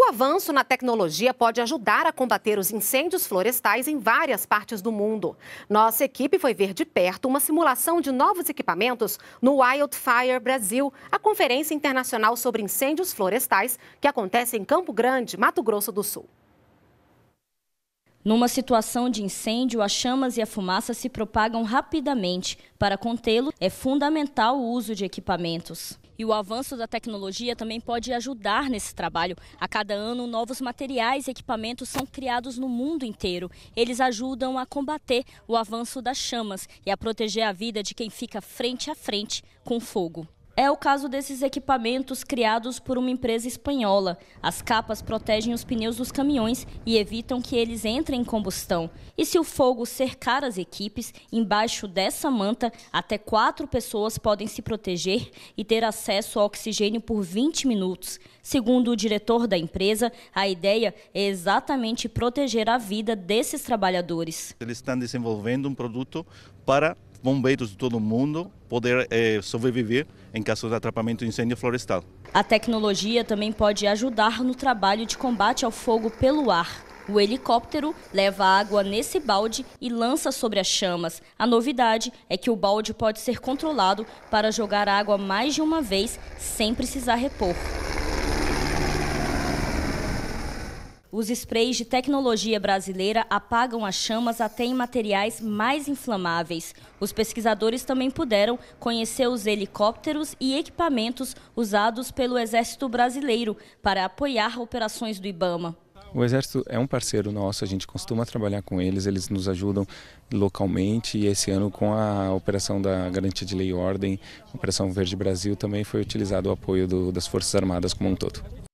O avanço na tecnologia pode ajudar a combater os incêndios florestais em várias partes do mundo. Nossa equipe foi ver de perto uma simulação de novos equipamentos no Wildfire Brasil, a Conferência Internacional sobre Incêndios Florestais, que acontece em Campo Grande, Mato Grosso do Sul. Numa situação de incêndio, as chamas e a fumaça se propagam rapidamente. Para contê-lo, é fundamental o uso de equipamentos. E o avanço da tecnologia também pode ajudar nesse trabalho. A cada ano, novos materiais e equipamentos são criados no mundo inteiro. Eles ajudam a combater o avanço das chamas e a proteger a vida de quem fica frente a frente com fogo. É o caso desses equipamentos criados por uma empresa espanhola. As capas protegem os pneus dos caminhões e evitam que eles entrem em combustão. E se o fogo cercar as equipes, embaixo dessa manta, até quatro pessoas podem se proteger e ter acesso ao oxigênio por 20 minutos. Segundo o diretor da empresa, a ideia é exatamente proteger a vida desses trabalhadores. Eles estão desenvolvendo um produto para bombeiros de todo o mundo poder é, sobreviver em caso de atrapalhamento de incêndio florestal. A tecnologia também pode ajudar no trabalho de combate ao fogo pelo ar. O helicóptero leva água nesse balde e lança sobre as chamas. A novidade é que o balde pode ser controlado para jogar água mais de uma vez sem precisar repor. Os sprays de tecnologia brasileira apagam as chamas até em materiais mais inflamáveis. Os pesquisadores também puderam conhecer os helicópteros e equipamentos usados pelo Exército Brasileiro para apoiar operações do Ibama. O Exército é um parceiro nosso, a gente costuma trabalhar com eles, eles nos ajudam localmente e esse ano com a operação da Garantia de Lei e Ordem, Operação Verde Brasil, também foi utilizado o apoio do, das Forças Armadas como um todo.